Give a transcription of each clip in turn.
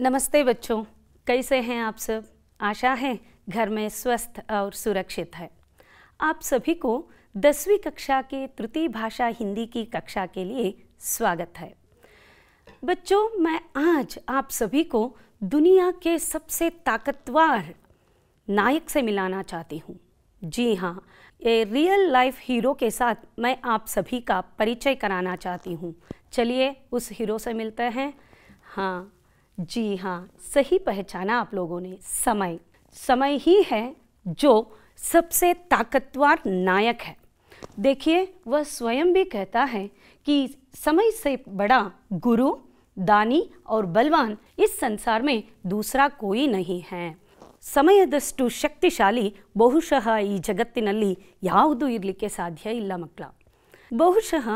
नमस्ते बच्चों कैसे हैं आप सब आशा है घर में स्वस्थ और सुरक्षित है आप सभी को दसवीं कक्षा के तृतीय भाषा हिंदी की कक्षा के लिए स्वागत है बच्चों मैं आज आप सभी को दुनिया के सबसे ताकतवर नायक से मिलाना चाहती हूँ जी हाँ ये रियल लाइफ हीरो के साथ मैं आप सभी का परिचय कराना चाहती हूँ चलिए उस हीरो से मिलते हैं हाँ जी हाँ सही पहचाना आप लोगों ने समय समय ही है जो सबसे ताकतवर नायक है देखिए वह स्वयं भी कहता है कि समय से बड़ा गुरु दानी और बलवान इस संसार में दूसरा कोई नहीं है समय दु ಬಹುಶಃ ಈ ಜಗತ್ತಿನಲ್ಲಿ ಯಾವುದು ಇರಲಿಕ್ಕೆ ಸಾಧ್ಯ ಇಲ್ಲ ಮಕ್ಕಳ ಬಹುಶಃ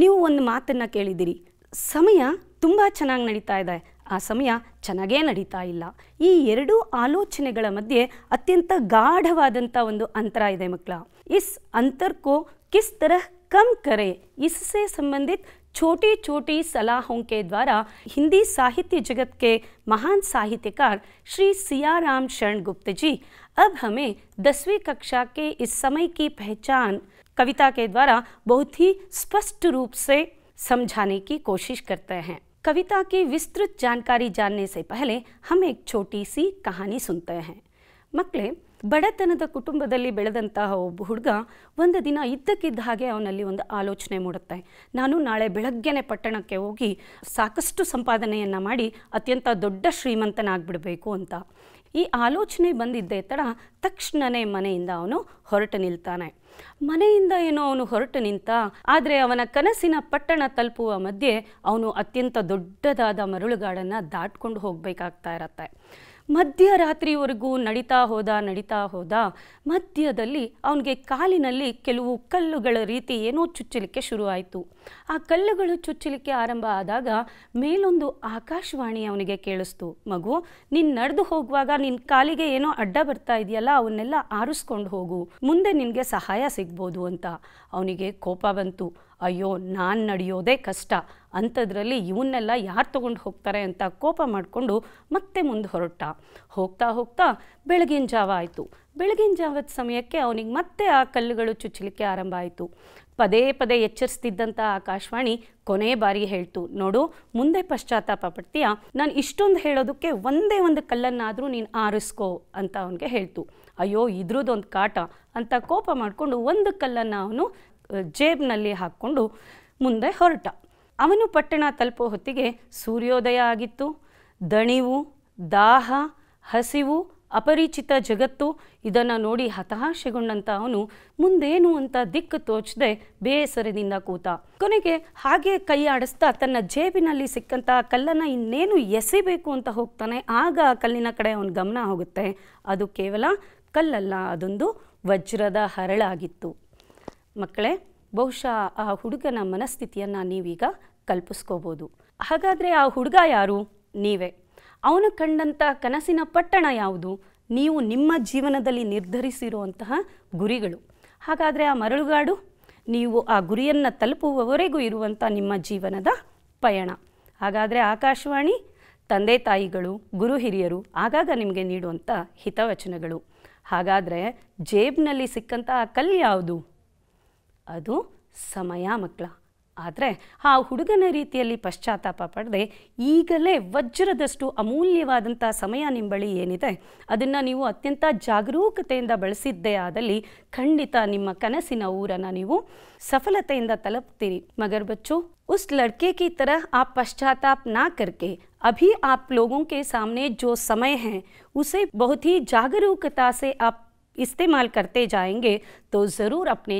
ನೀವು ಒಂದು ಮಾತನ್ನು ಕೇಳಿದಿರಿ ಸಮಯ ಚೆನ್ನಾಗಿ ನಡೀತಾ ಇದೆ आ समय ಚೆನ್ನಾಗೇ ನಡೀತಾ आलोचने मध्य ಎರಡೂ ಆಲೋಚನೆಗಳ अंतर इत ಗಾಢವಾದಂಥ इस अंतर को किस तरह कम ಕಿಸ್ इससे संबंधित छोटी छोटी सलाहों के द्वारा हिंदी साहित्य जगत के महान साहित्यकार श्री सियाराम शरण गुप्त जी अब हमें दसवीं कक्षा के इस समय की पहचान कविता के द्वारा बहुत ही स्पष्ट रूप से समझाने की कोशिश करते हैं कविता की विस्तृत जानकारी जानने से ಪಹಲೆ ಹಮ್ ಎಕ್ ಛೋಟಿ ಸಿ ಕಹಾನಿ ಸುನ್ತೆ ಹೈ ಮಕ್ಕಳೇ ಬಡತನದ ಕುಟುಂಬದಲ್ಲಿ ಬೆಳೆದಂತಹ ಒಬ್ಬ ಹುಡುಗ ಒಂದು ದಿನ ಇದ್ದಕ್ಕಿದ್ದ ಹಾಗೆ ಅವನಲ್ಲಿ ಒಂದು ಆಲೋಚನೆ ಮೂಡುತ್ತೆ ನಾನು ನಾಳೆ ಬೆಳಗ್ಗೆನೆ ಪಟ್ಟಣಕ್ಕೆ ಹೋಗಿ ಸಾಕಷ್ಟು ಸಂಪಾದನೆಯನ್ನು ಮಾಡಿ ಅತ್ಯಂತ ದೊಡ್ಡ ಶ್ರೀಮಂತನಾಗ್ಬಿಡಬೇಕು ಅಂತ ಈ ಆಲೋಚನೆ ಬಂದಿದ್ದೇ ತಡ ತಕ್ಷಣನೇ ಮನೆಯಿಂದ ಅವನು ಹೊರಟು ನಿಲ್ತಾನೆ ಮನೆಯಿಂದ ಏನೋ ಅವನು ಹೊರಟು ನಿಂತ ಆದರೆ ಅವನ ಕನಸಿನ ಪಟ್ಟಣ ತಲುಪುವ ಮಧ್ಯೆ ಅವನು ಅತ್ಯಂತ ದೊಡ್ಡದಾದ ಮರಳುಗಾಡನ್ನು ದಾಟ್ಕೊಂಡು ಹೋಗಬೇಕಾಗ್ತಾ ಇರತ್ತೆ ಮಧ್ಯರಾತ್ರಿವರೆಗೂ ನಡೀತಾ ಹೋದ ನಡೀತಾ ಹೋದ ಮಧ್ಯದಲ್ಲಿ ಅವನಿಗೆ ಕಾಲಿನಲ್ಲಿ ಕೆಲವು ಕಲ್ಲುಗಳ ರೀತಿ ಏನೋ ಚುಚ್ಚಲಿಕ್ಕೆ ಶುರುವಾಯಿತು ಆ ಕಲ್ಲುಗಳು ಚುಚ್ಚಲಿಕ್ಕೆ ಆರಂಭ ಆದಾಗ ಮೇಲೊಂದು ಆಕಾಶವಾಣಿ ಅವನಿಗೆ ಕೇಳಿಸ್ತು ಮಗು ನೀನು ನಡೆದು ಹೋಗುವಾಗ ನಿನ್ನ ಕಾಲಿಗೆ ಏನೋ ಅಡ್ಡ ಬರ್ತಾ ಇದೆಯಲ್ಲ ಅವನ್ನೆಲ್ಲ ಆರಿಸ್ಕೊಂಡು ಹೋಗು ಮುಂದೆ ನಿನಗೆ ಸಹಾಯ ಸಿಗ್ಬೋದು ಅಂತ ಅವನಿಗೆ ಕೋಪ ಬಂತು ಅಯ್ಯೋ ನಾನು ನಡೆಯೋದೇ ಕಷ್ಟ ಅಂಥದ್ರಲ್ಲಿ ಇವನ್ನೆಲ್ಲ ಯಾರು ತೊಗೊಂಡು ಹೋಗ್ತಾರೆ ಅಂತ ಕೋಪ ಮಾಡಿಕೊಂಡು ಮತ್ತೆ ಮುಂದೆ ಹೊರಟ ಹೋಗ್ತಾ ಹೋಗ್ತಾ ಬೆಳಗಿನ ಜಾವ ಆಯಿತು ಬೆಳಗಿನ ಜಾವದ ಸಮಯಕ್ಕೆ ಅವನಿಗೆ ಮತ್ತೆ ಆ ಕಲ್ಲುಗಳು ಚುಚ್ಚಲಿಕ್ಕೆ ಆರಂಭ ಆಯಿತು ಪದೇ ಪದೇ ಎಚ್ಚರಿಸ್ತಿದ್ದಂಥ ಆಕಾಶವಾಣಿ ಕೊನೆ ಬಾರಿ ಹೇಳ್ತು ನೋಡು ಮುಂದೆ ಪಶ್ಚಾತ್ತಾಪ ಪಡ್ತೀಯ ನಾನು ಇಷ್ಟೊಂದು ಹೇಳೋದಕ್ಕೆ ಒಂದೇ ಒಂದು ಕಲ್ಲನ್ನಾದರೂ ನೀನು ಆರಿಸ್ಕೋ ಅಂತ ಅವನಿಗೆ ಹೇಳ್ತು ಅಯ್ಯೋ ಇದ್ರದ್ದೊಂದು ಕಾಟ ಅಂತ ಕೋಪ ಮಾಡಿಕೊಂಡು ಒಂದು ಕಲ್ಲನ್ನು ಅವನು ಜೇಬ್ನಲ್ಲಿ ಹಾಕ್ಕೊಂಡು ಮುಂದೆ ಹೊರಟ ಅವನು ಪಟ್ಟಣ ತಲುಪೋ ಹೊತ್ತಿಗೆ ಸೂರ್ಯೋದಯ ಆಗಿತ್ತು ದಣಿವು ದಾಹ ಹಸಿವು ಅಪರಿಚಿತ ಜಗತ್ತು ಇದನ್ನು ನೋಡಿ ಹತಾಶೆಗೊಂಡಂಥ ಅವನು ಮುಂದೇನು ಅಂತ ದಿಕ್ಕು ತೋಚದೆ ಬೇಸರದಿಂದ ಕೂತ ಕೊನೆಗೆ ಹಾಗೆ ಕೈ ಆಡಿಸ್ತಾ ತನ್ನ ಜೇಬಿನಲ್ಲಿ ಸಿಕ್ಕಂಥ ಕಲ್ಲನ್ನು ಇನ್ನೇನು ಎಸೆಬೇಕು ಅಂತ ಹೋಗ್ತಾನೆ ಆಗ ಆ ಕಲ್ಲಿನ ಕಡೆ ಅವನ ಗಮನ ಹೋಗುತ್ತೆ ಅದು ಕೇವಲ ಕಲ್ಲಲ್ಲ ಅದೊಂದು ವಜ್ರದ ಹರಳಾಗಿತ್ತು ಮಕ್ಕಳೇ ಬಹುಶಃ ಆ ಹುಡುಗನ ಮನಸ್ಥಿತಿಯನ್ನು ನೀವೀಗ ಕಲ್ಪಿಸ್ಕೋಬೋದು ಹಾಗಾದರೆ ಆ ಹುಡುಗ ಯಾರು ನೀವೇ ಅವನು ಕಂಡಂಥ ಕನಸಿನ ಪಟ್ಟಣ ಯಾವುದು ನೀವು ನಿಮ್ಮ ಜೀವನದಲ್ಲಿ ನಿರ್ಧರಿಸಿರುವಂತಹ ಗುರಿಗಳು ಹಾಗಾದರೆ ಆ ಮರಳುಗಾಡು ನೀವು ಆ ಗುರಿಯನ್ನು ತಲುಪುವವರೆಗೂ ಇರುವಂಥ ನಿಮ್ಮ ಜೀವನದ ಪಯಣ ಹಾಗಾದರೆ ಆಕಾಶವಾಣಿ ತಂದೆ ತಾಯಿಗಳು ಗುರು ಹಿರಿಯರು ಆಗಾಗ ನಿಮಗೆ ನೀಡುವಂಥ ಹಿತವಚನಗಳು ಹಾಗಾದರೆ ಜೇಬ್ನಲ್ಲಿ ಸಿಕ್ಕಂತಹ ಕಲ್ಲು ಯಾವುದು ಅದು ಸಮಯ ಮಕ್ಕಳ ಆದರೆ ಆ ಹುಡುಗನ ರೀತಿಯಲ್ಲಿ ಪಶ್ಚಾತ್ತಾಪ ಪಡೆದೆ ಈಗಲೇ ವಜ್ರದಷ್ಟು ಅಮೂಲ್ಯವಾದಂಥ ಸಮಯ ನಿಮ್ಮ ಬಳಿ ಏನಿದೆ ಅದನ್ನು ನೀವು ಅತ್ಯಂತ ಜಾಗರೂಕತೆಯಿಂದ ಬಳಸಿದ್ದೇ ಆದಲ್ಲಿ ಖಂಡಿತ ನಿಮ್ಮ ಕನಸಿನ ಊರನ್ನು ನೀವು ಸಫಲತೆಯಿಂದ ತಲುಪ್ತೀರಿ ಮಗರ್ ಬಚ್ಚು ಉಸ್ ಲಡ್ಕೆ ಕಿ ತರ ಆ ಪಶ್ಚಾತ್ತಾಪ ನಾ ಕರ್ಕೆ ಅಭಿ ಆಪ್ लोगों ಸಾಮನೆ सामने जो समय है उसे बहुत ही जागरूकता से आप इस्तेमाल करते जाएंगे तो ज़रूर अपने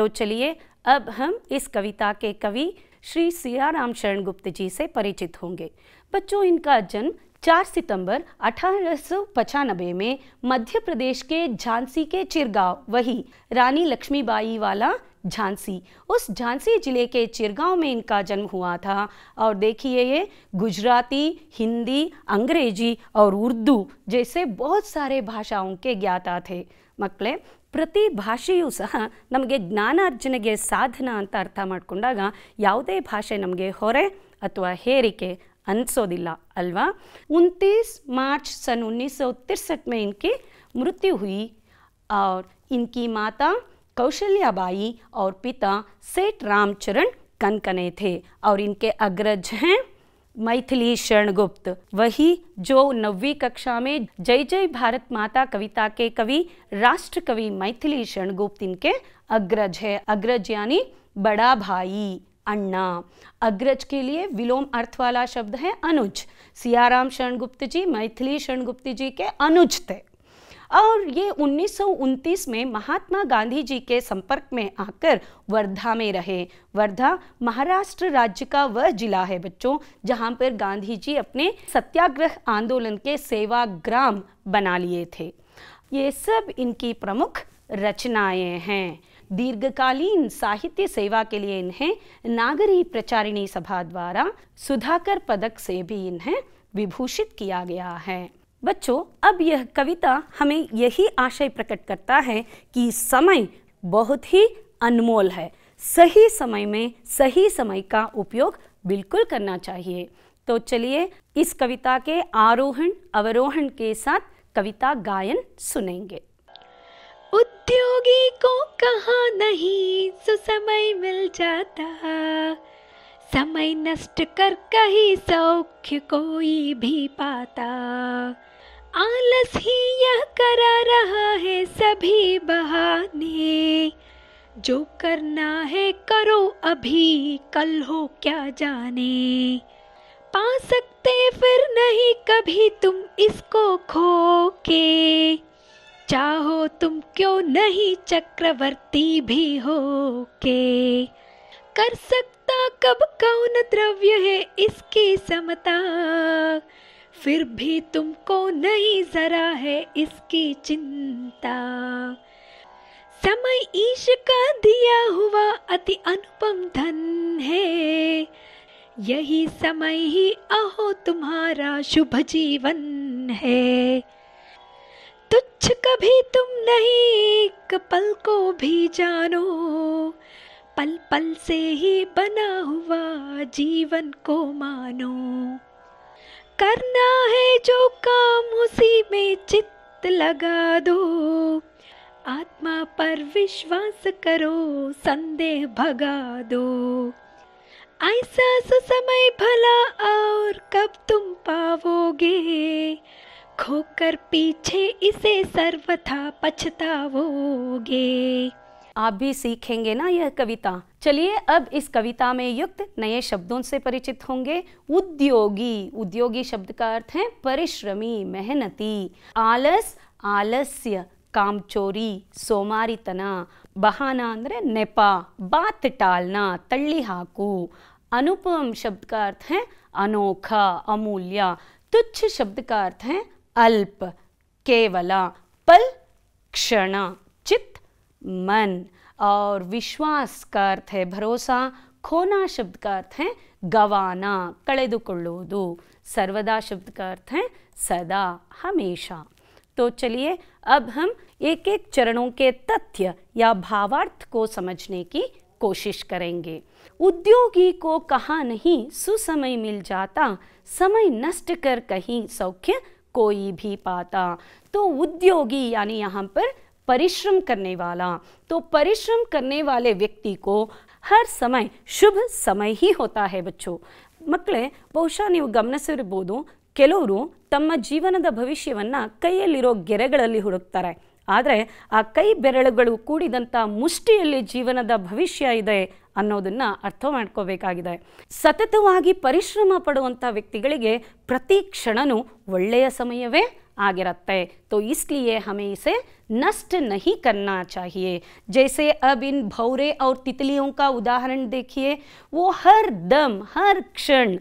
तो चलिए अब हम इस कविता के कवि श्री सियाराम शरण गुप्त जी से परिचित होंगे बच्चों इनका जन्म 4 सितंबर अठारह में मध्य प्रदेश के झांसी के चिरगांव वही रानी लक्ष्मीबाई वाला झांसी उस झांसी ज़िले के चिरगांव में इनका जन्म हुआ था और देखिए ये गुजराती हिंदी अंग्रेजी और उर्दू जैसे बहुत सारे भाषाओं के ज्ञाता थे ಮಕ್ಕಳೇ ಪ್ರತಿ ಭಾಷೆಯೂ ಸಹ ನಮಗೆ ಜ್ಞಾನಾರ್ಜನೆಗೆ ಸಾಧನ ಅಂತ ಅರ್ಥ ಮಾಡಿಕೊಂಡಾಗ ಯಾವುದೇ ಭಾಷೆ ನಮಗೆ ಹೊರೆ ಅಥವಾ ಹೇರಿಕೆ ಅನಿಸೋದಿಲ್ಲ ಅಲ್ವಾ ಉನ್ತೀಸ್ ಮಾರ್ಚ್ ಸನ್ ಉನ್ನಿಸ್ ಸೌ ತಿರ್ಸಠ में इनकी मृत्यु हुई और इनकी माता कौशल्याबाई और पिता सेठ रामचरण कनकने थे और इनके अग्रज हैं मैथिली शरणगुप्त वही जो नवी कक्षा में जय जय भारत माता कविता के कवि राष्ट्र कवि मैथिली शरणगुप्त इनके अग्रज है अग्रज यानी बड़ा भाई अन्ना अग्रज के लिए विलोम अर्थ वाला शब्द है अनुज सियाराम शरणगुप्त जी मैथिली शरणगुप्त जी के अनुज थे और ये उन्नीस में महात्मा गांधी जी के संपर्क में आकर वर्धा में रहे वर्धा महाराष्ट्र राज्य का वह जिला है बच्चों जहां पर गांधी जी अपने सत्याग्रह आंदोलन के सेवाग्राम बना लिए थे ये सब इनकी प्रमुख रचनाएं हैं दीर्घकालीन साहित्य सेवा के लिए इन्हें नागरी प्रचारिणी सभा द्वारा सुधाकर पदक से भी इन्हें विभूषित किया गया है बच्चों अब यह कविता हमें यही आशय प्रकट करता है कि समय बहुत ही अनमोल है सही समय में सही समय का उपयोग बिल्कुल करना चाहिए तो चलिए इस कविता के आरोहण अवरोहण के साथ कविता गायन सुनेंगे उद्योगी को कहा नहीं सुसमय मिल जाता समय नष्ट कर कहीं सौख्य कोई भी पाता आलस ही यह करा रहा है सभी बहाने जो करना है करो अभी कल हो क्या जाने पा सकते फिर नहीं कभी तुम इसको खो के चाहो तुम क्यों नहीं चक्रवर्ती भी हो के कर सकता कब कौन द्रव्य है इसकी समता फिर भी तुमको नहीं जरा है इसकी चिंता समय ईश का दिया हुआ अति अनुपम धन है यही समय ही अहो तुम्हारा शुभ जीवन है तुच्छ कभी तुम नहीं एक पल को भी जानो पल पल से ही बना हुआ जीवन को मानो करना है जो काम उसी में चित्त लगा दो आत्मा पर विश्वास करो संदेह भगा दो ऐसा सुसमय भला और कब तुम पाओगे खोकर पीछे इसे सर्वथा पछताओगे आप भी सीखेंगे ना यह कविता चलिए अब इस कविता में युक्त नए शब्दों से परिचित होंगे उद्योगी उद्योगी शब्द का अर्थ है परिश्रमी मेहनती आलस ಆಲಸ್ಯ ಕಾಮ್ಚೋರಿ ಸೋಮಾರಿತನ बहाना अंदर नेपा बात टालना तल्ली हाकू अनुपम शब्द का अर्थ है अनोखा अमूल्य तुच्छ शब्द का अर्थ है अल्प केवला पल क्षणा मन और विश्वास का अर्थ है भरोसा खोना शब्द का अर्थ है गवाना दो सर्वदा शब्द का अर्थ है सदा हमेशा तो चलिए अब हम एक एक चरणों के तथ्य या भावार्थ को समझने की कोशिश करेंगे उद्योगी को कहा नहीं सुसमय मिल जाता समय नष्ट कर कहीं सौख्य कोई भी पाता तो उद्योगी यानी यहाँ पर परिश्रम करने वाला तो परिश्रम करने वाले व्यक्ति को ಹರ್ ಸಮಯ ಶುಭ ಸಮಯ ಹಿ ಹೋತಾ ಹೇ ಬಚ್ಚು ಮಕ್ಕಳೇ ಬಹುಶಃ ನೀವು ಗಮನಿಸಿರ್ಬೋದು ಕೆಲವರು ತಮ್ಮ ಜೀವನದ ಭವಿಷ್ಯವನ್ನು ಕೈಯಲ್ಲಿರೋ ಗೆರೆಗಳಲ್ಲಿ ಹುಡುಕ್ತಾರೆ ಆದರೆ ಆ ಕೈ ಬೆರಳುಗಳು ಕೂಡಿದಂಥ ಮುಷ್ಟಿಯಲ್ಲಿ ಜೀವನದ ಭವಿಷ್ಯ ಇದೆ ಅನ್ನೋದನ್ನು ಅರ್ಥ ಮಾಡ್ಕೋಬೇಕಾಗಿದೆ ಸತತವಾಗಿ ಪರಿಶ್ರಮ ಪಡುವಂಥ ವ್ಯಕ್ತಿಗಳಿಗೆ ಪ್ರತಿ ಕ್ಷಣನೂ ಒಳ್ಳೆಯ ಸಮಯವೇ आगे रखता है तो इसलिए हमें इसे नष्ट नहीं करना चाहिए जैसे अब इन भौरे और तितलियों का उदाहरण देखिए वो हर दम हर क्षण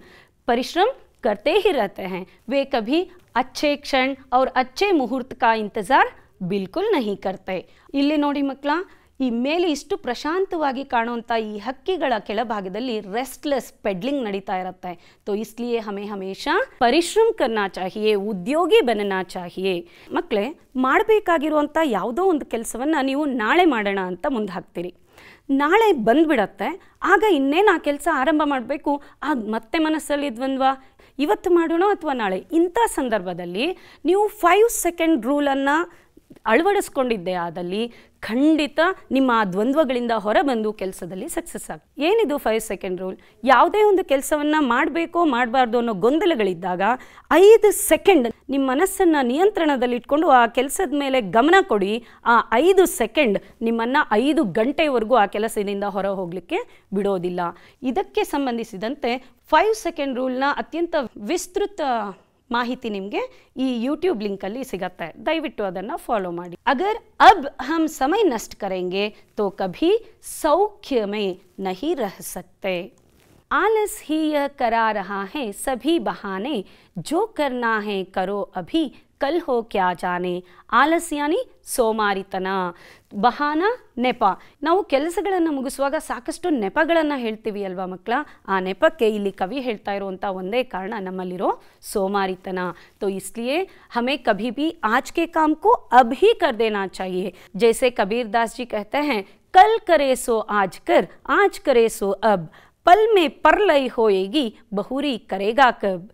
परिश्रम करते ही रहते हैं वे कभी अच्छे क्षण और अच्छे मुहूर्त का इंतज़ार बिल्कुल नहीं करते इले नोडी मकला ಈ ಮೇಲೆ ಇಷ್ಟು ಪ್ರಶಾಂತವಾಗಿ ಕಾಣುವಂಥ ಈ ಹಕ್ಕಿಗಳ ಕೆಳಭಾಗದಲ್ಲಿ ರೆಸ್ಟ್ಲೆಸ್ ಪೆಡ್ಲಿಂಗ್ ನಡೀತಾ ಇರುತ್ತೆ ತೊ ಇಸ್ಲಿಯೇ ಹಮೆ ಹಮೇಶ ಪರಿಶ್ರಮ ಕರ್ನಾ ಚಾಹಿಯೇ ಉದ್ಯೋಗಿ ಬನನಾ ಚಾಹಿಯೇ ಮಕ್ಕಳೇ ಮಾಡಬೇಕಾಗಿರುವಂಥ ಯಾವುದೋ ಒಂದು ಕೆಲಸವನ್ನು ನೀವು ನಾಳೆ ಮಾಡೋಣ ಅಂತ ಮುಂದೆ ಹಾಕ್ತೀರಿ ನಾಳೆ ಬಂದ್ಬಿಡತ್ತೆ ಆಗ ಇನ್ನೇನು ಆ ಕೆಲಸ ಆರಂಭ ಮಾಡಬೇಕು ಆಗ ಮತ್ತೆ ಮನಸ್ಸಲ್ಲಿ ದ್ವಂದ್ವ ಇವತ್ತು ಮಾಡೋಣ ಅಥವಾ ನಾಳೆ ಇಂಥ ಸಂದರ್ಭದಲ್ಲಿ ನೀವು ಫೈವ್ ಸೆಕೆಂಡ್ ರೂಲನ್ನು ಅಳವಡಿಸ್ಕೊಂಡಿದ್ದೆ ಆದಲ್ಲಿ ಖಂಡಿತ ನಿಮ್ಮ ಆ ದ್ವಂದ್ವಗಳಿಂದ ಹೊರಬಂದು ಕೆಲಸದಲ್ಲಿ ಸಕ್ಸಸ್ ಆಗಿ ಏನಿದು ಫೈವ್ ಸೆಕೆಂಡ್ ರೂಲ್ ಯಾವುದೇ ಒಂದು ಕೆಲಸವನ್ನು ಮಾಡಬೇಕೋ ಮಾಡಬಾರ್ದು ಅನ್ನೋ ಗೊಂದಲಗಳಿದ್ದಾಗ ಐದು ಸೆಕೆಂಡ್ ನಿಮ್ಮ ಮನಸ್ಸನ್ನು ನಿಯಂತ್ರಣದಲ್ಲಿಟ್ಕೊಂಡು ಆ ಕೆಲಸದ ಮೇಲೆ ಗಮನ ಕೊಡಿ ಆ ಐದು ಸೆಕೆಂಡ್ ನಿಮ್ಮನ್ನು ಐದು ಗಂಟೆವರೆಗೂ ಆ ಕೆಲಸದಿಂದ ಹೊರ ಹೋಗಲಿಕ್ಕೆ ಬಿಡೋದಿಲ್ಲ ಇದಕ್ಕೆ ಸಂಬಂಧಿಸಿದಂತೆ ಫೈವ್ ಸೆಕೆಂಡ್ ರೂಲ್ನ ಅತ್ಯಂತ ವಿಸ್ತೃತ माहिती यूट्यूब लिंकली सिगता है अदान फॉलो माड़ी अगर अब हम समय नष्ट करेंगे तो कभी सौख्य में नहीं रह सकते आलस ही यह करा रहा है सभी बहाने जो करना है करो अभी कल हो क्या जाने आलस्यानी सोमारीतन बहाना नेप ना किलस मुगस साकु नेपती मकल आ नेप के लिए कवि हेल्ता वंदे कारण नमलो सोमारीतन तो इसलिए हमें कभी भी आज के काम को अब ही कर देना चाहिए जैसे कबीर दास जी कहते हैं कल करे सो आज कर आज करे सो अब पल में परलय होगी बहुरी करेगा कब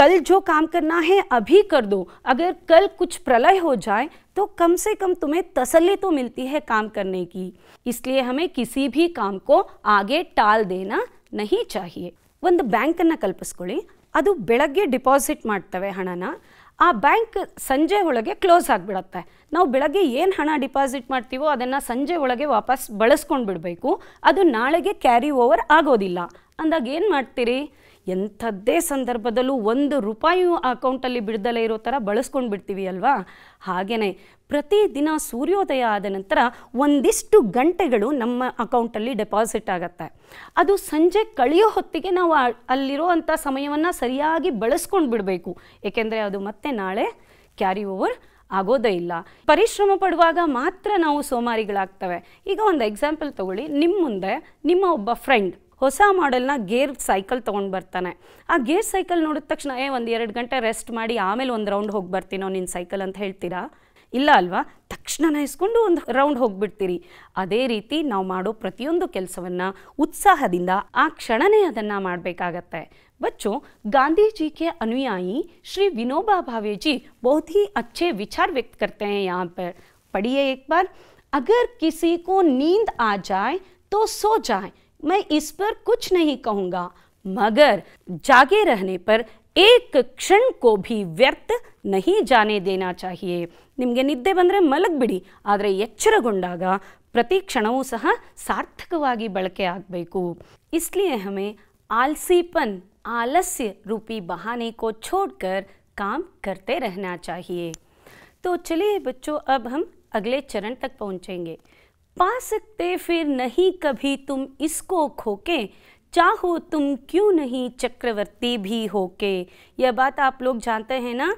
ಕಲ್ ಜೋ ಕಾಮ್ کرنا ہے ابھی کر دو اگر کل کچھ ಪ್ರಳಯ ہو جائے तो कम से कम तुम्हें तसल्ली तो मिलती है काम करने की इसलिए हमें किसी भी काम को आगे टाल देना नहीं चाहिए ಒಂದ ಬ್ಯಾಂಕನ್ನ ಕಲ್ಪಿಸಕೊಳ್ಳಿ ಅದು ಬೆಳಗ್ಗೆ ಡಿಪಾಸಿಟ್ ಮಾಡ್ತವೆ ಹಣನ ಆ ಬ್ಯಾಂಕ್ ಸಂಜೆ ಹೊळेಗೆ ಕ್ಲೋಸ್ ಆಗ ಬಿಡುತ್ತೆ ನಾವು ಬೆಳಗ್ಗೆ ಏನು ಹಣ ಡಿಪಾಸಿಟ್ ಮಾಡ್ತೀವೋ ಅದನ್ನ ಸಂಜೆ ಹೊळेಗೆ ವಾಪಸ್ ಬಳಸಕೊಂಡ ಬಿಡಬೇಕು ಅದು ನಾಳೆಗೆ ক্যারি ಓವರ್ ಆಗೋದಿಲ್ಲ ಅಂದಾಗ ಏನು ಮಾಡ್ತೀರಿ ಎಂಥದ್ದೇ ಸಂದರ್ಭದಲ್ಲೂ ಒಂದು ರೂಪಾಯಿಯೂ ಅಕೌಂಟಲ್ಲಿ ಬಿಡ್ದಲೇ ಇರೋ ಥರ ಬಳಸ್ಕೊಂಡು ಬಿಡ್ತೀವಿ ಅಲ್ವಾ ಹಾಗೆಯೇ ಪ್ರತಿದಿನ ಸೂರ್ಯೋದಯ ಆದ ನಂತರ ಒಂದಿಷ್ಟು ಗಂಟೆಗಳು ನಮ್ಮ ಅಕೌಂಟಲ್ಲಿ ಡೆಪಾಸಿಟ್ ಆಗುತ್ತೆ ಅದು ಸಂಜೆ ಕಳೆಯೋ ಹೊತ್ತಿಗೆ ನಾವು ಅಲ್ಲಿರುವಂಥ ಸಮಯವನ್ನು ಸರಿಯಾಗಿ ಬಳಸ್ಕೊಂಡು ಬಿಡಬೇಕು ಏಕೆಂದರೆ ಅದು ಮತ್ತೆ ನಾಳೆ ಕ್ಯಾರಿ ಓವರ್ ಆಗೋದೇ ಇಲ್ಲ ಪರಿಶ್ರಮ ಪಡುವಾಗ ಮಾತ್ರ ನಾವು ಸೋಮಾರಿಗಳಾಗ್ತವೆ ಈಗ ಒಂದು ಎಕ್ಸಾಂಪಲ್ ತಗೊಳ್ಳಿ ನಿಮ್ಮ ಮುಂದೆ ನಿಮ್ಮ ಒಬ್ಬ ಫ್ರೆಂಡ್ ಹೊಸ ಮಾಡೆಲ್ನ ಗೇರ್ ಸೈಕಲ್ ತೊಗೊಂಡು ಬರ್ತಾನೆ ಆ ಗೇರ್ ಸೈಕಲ್ ನೋಡಿದ ತಕ್ಷಣ ಏ ಒಂದು ಎರಡು ಗಂಟೆ ರೆಸ್ಟ್ ಮಾಡಿ ಆಮೇಲೆ ಒಂದು ರೌಂಡ್ ಹೋಗಿ ಬರ್ತೀನೋ ನಿನ್ನ ಸೈಕಲ್ ಅಂತ ಹೇಳ್ತೀರಾ ಇಲ್ಲ ಅಲ್ವಾ ತಕ್ಷಣ ಇಸ್ಕೊಂಡು ಒಂದು ರೌಂಡ್ ಹೋಗ್ಬಿಡ್ತೀರಿ ಅದೇ ರೀತಿ ನಾವು ಮಾಡೋ ಪ್ರತಿಯೊಂದು ಕೆಲಸವನ್ನು ಉತ್ಸಾಹದಿಂದ ಆ ಕ್ಷಣನೇ ಅದನ್ನು ಮಾಡಬೇಕಾಗತ್ತೆ ಬಚ್ಚು ಗಾಂಧೀಜಿಗೆ ಕೆ ಶ್ರೀ ಶ್ರೀ ವಿನೋಬಾ ಭಾವೇಜಿ ಬಹುತೀ ಅಚ್ಚೆ ವಿಚಾರ ವ್ಯಕ್ತ ಕರ್ತೆ ಯಾ ಪಡಿಯೇ करते ಬಾರ್ ಅಗರ್ ಕಿಸಿ पढ़िए एक बार अगर किसी को नींद मैं इस पर कुछ नहीं कहूंगा मगर जागे रहने पर एक क्षण को भी ವ್ಯರ್ಥ ನಹಿ ಜಾನೆ ದೇನಾ ಚಾಹಿಯೆ ನಿಮಗೆ ನಿದ್ದೆ ಬಂದರೆ ಮಲಗಬಿಡಿ ಆದರೆ ಎಚ್ಚರಗೊಂಡಾಗ ಪ್ರತಿ ಕ್ಷಣವೂ ಸಹ ಸಾರ್ಥಕವಾಗಿ ಬಳಕೆ ಆಗಬೇಕು इसलिए हमें आलसीपन आलस्य रूपी बहाने को छोड़कर काम करते रहना चाहिए तो चलिए बच्चों अब हम अगले चरण तक पहुंचेंगे पा सकते फिर नहीं कभी तुम इसको खोके चाहो तुम क्यों नहीं चक्रवर्ती भी होके यह बात आप लोग जानते हैं ना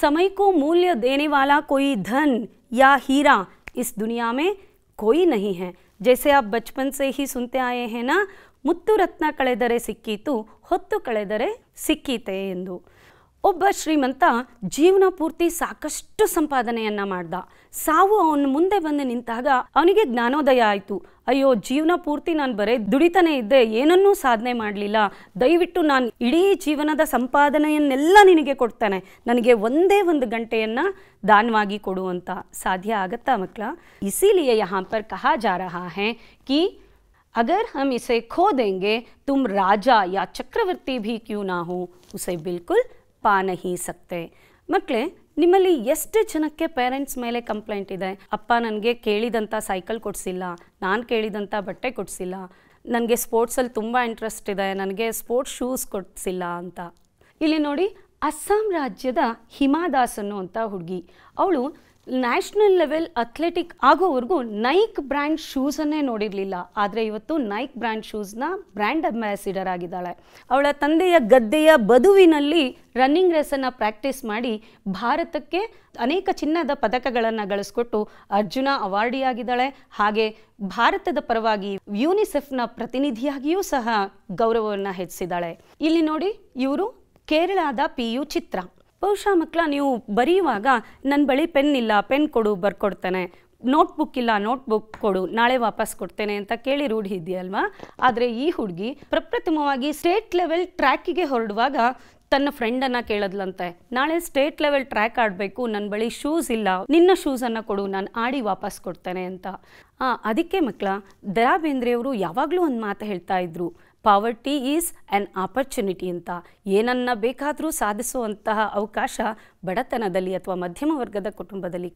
समय को मूल्य देने वाला कोई धन या हीरा इस दुनिया में कोई नहीं है जैसे आप बचपन से ही सुनते आए हैं ना मुत्तु ಮುತ್ತು ರತ್ನ ಕಳೆದರೆ ಸಿಕ್ಕೀತು ಹೊತ್ತು ಕಳೆದರೆ सिक्की ಎಂದು ಒಬ್ಬ ಶ್ರೀಮಂತ ಜೀವನ ಪೂರ್ತಿ ಸಾಕಷ್ಟು ಸಂಪಾದನೆಯನ್ನ ಮಾಡ್ದ ಸಾವು ಅವನ ಮುಂದೆ ಬಂದು ನಿಂತಾಗ ಅವನಿಗೆ ಜ್ಞಾನೋದಯ ಆಯಿತು ಅಯ್ಯೋ ಜೀವನ ಪೂರ್ತಿ ನಾನು ಬರೇ ದುಡಿತಾನೆ ಇದ್ದೆ ಏನನ್ನೂ ಸಾಧನೆ ಮಾಡಲಿಲ್ಲ ದಯವಿಟ್ಟು ನಾನು ಇಡೀ ಜೀವನದ ಸಂಪಾದನೆಯನ್ನೆಲ್ಲ ನಿನಗೆ ಕೊಡ್ತಾನೆ ನನಗೆ ಒಂದೇ ಒಂದು ಗಂಟೆಯನ್ನ ದಾನವಾಗಿ ಕೊಡುವಂತ ಸಾಧ್ಯ ಆಗತ್ತಾ ಮಕ್ಕಳ ಇಸಿಲಿಯೇ ಯಹಾಂ ಪರ್ ಕಹಾ ಜಾ ರಹಾ ಹೇ ಕಿ ಅಗರ್ ಹಮ್ ಇಸೆ ಖೋದೆಂಗೆ ತುಮ್ तुम ಯಾ ಚಕ್ರವರ್ತಿ ಭೀ ಕ್ಯೂ क्यों ना ಬಿಲ್ಕುಲ್ ಪಾನಹಿ ಸತ್ತೆ ಮಕ್ಕಳೇ ನಿಮ್ಮಲ್ಲಿ ಎಷ್ಟು ಜನಕ್ಕೆ ಪೇರೆಂಟ್ಸ್ ಮೇಲೆ ಕಂಪ್ಲೇಂಟ್ ಇದೆ ಅಪ್ಪ ನನಗೆ ಕೇಳಿದಂಥ ಸೈಕಲ್ ಕೊಡಿಸಿಲ್ಲ ನಾನು ಕೇಳಿದಂಥ ಬಟ್ಟೆ ಕೊಡಿಸಿಲ್ಲ ನನಗೆ ಸ್ಪೋರ್ಟ್ಸಲ್ಲಿ ತುಂಬ ಇಂಟ್ರೆಸ್ಟ್ ಇದೆ ನನಗೆ ಸ್ಪೋರ್ಟ್ಸ್ ಶೂಸ್ ಕೊಡಿಸಿಲ್ಲ ಅಂತ ಇಲ್ಲಿ ನೋಡಿ ಅಸ್ಸಾಂ ರಾಜ್ಯದ ಹಿಮಾದಾಸ್ ಅನ್ನುವಂಥ ಹುಡುಗಿ ಅವಳು ನ್ಯಾಷನಲ್ ಲೆವೆಲ್ ಅಥ್ಲೆಟಿಕ್ ಆಗೋವರೆಗೂ ನೈಕ್ ಬ್ರ್ಯಾಂಡ್ ಶೂಸನ್ನೇ ನೋಡಿರಲಿಲ್ಲ ಆದರೆ ಇವತ್ತು ನೈಕ್ ಬ್ರ್ಯಾಂಡ್ ಶೂಸ್ನ ಬ್ರ್ಯಾಂಡ್ ಅಂಬಾಸಿಡರ್ ಆಗಿದ್ದಾಳೆ ಅವಳ ತಂದೆಯ ಗದ್ದೆಯ ಬದುವಿನಲ್ಲಿ ರನ್ನಿಂಗ್ ರೇಸನ್ನು ಪ್ರಾಕ್ಟೀಸ್ ಮಾಡಿ ಭಾರತಕ್ಕೆ ಅನೇಕ ಚಿನ್ನದ ಪದಕಗಳನ್ನು ಗಳಿಸ್ಕೊಟ್ಟು ಅರ್ಜುನ ಅವಾರ್ಡಿಯಾಗಿದ್ದಾಳೆ ಹಾಗೆ ಭಾರತದ ಪರವಾಗಿ ಯೂನಿಸೆಫ್ನ ಪ್ರತಿನಿಧಿಯಾಗಿಯೂ ಸಹ ಗೌರವವನ್ನು ಹೆಚ್ಚಿಸಿದ್ದಾಳೆ ಇಲ್ಲಿ ನೋಡಿ ಇವರು ಕೇರಳದ ಪಿ ಯು ಚಿತ್ರ ಬಹುಶಃ ಮಕ್ಕಳ ನೀವು ಬರೆಯುವಾಗ ನನ್ನ ಬಳಿ ಪೆನ್ ಇಲ್ಲ ಪೆನ್ ಕೊಡು ಬರ್ಕೊಡ್ತಾನೆ ನೋಟ್ಬುಕ್ ಇಲ್ಲ ನೋಟ್ಬುಕ್ ಕೊಡು ನಾಳೆ ವಾಪಸ್ ಕೊಡ್ತೇನೆ ಅಂತ ಕೇಳಿ ರೂಢಿ ಇದೆಯಲ್ವಾ ಆದರೆ ಈ ಹುಡುಗಿ ಪ್ರಪ್ರಥಮವಾಗಿ ಸ್ಟೇಟ್ ಲೆವೆಲ್ ಟ್ರ್ಯಾಕಿಗೆ ಹೊರಡುವಾಗ ತನ್ನ ಫ್ರೆಂಡನ್ನು ಕೇಳದ್ಲಂತೆ ನಾಳೆ ಸ್ಟೇಟ್ ಲೆವೆಲ್ ಟ್ರ್ಯಾಕ್ ಆಡಬೇಕು ನನ್ನ ಬಳಿ ಶೂಸ್ ಇಲ್ಲ ನಿನ್ನ ಶೂಸನ್ನು ಕೊಡು ನಾನು ಆಡಿ ವಾಪಸ್ ಕೊಡ್ತೇನೆ ಅಂತ ಅದಕ್ಕೆ ಮಕ್ಕಳ ದರಾ ಬೇಂದ್ರೆಯವರು ಯಾವಾಗಲೂ ಒಂದು ಮಾತು ಹೇಳ್ತಾ ಇದ್ರು ಪಾವರ್ಟಿ ಈಸ್ एन ಆಪರ್ಚುನಿಟಿ अंत ಏನನ್ನ ಬೇಕಾದರೂ ಸಾಧಿಸುವಂತಹ अथवा मध्यम वर्ग ಮಧ್ಯಮ ವರ್ಗದ ಕುಟುಂಬದಲ್ಲಿ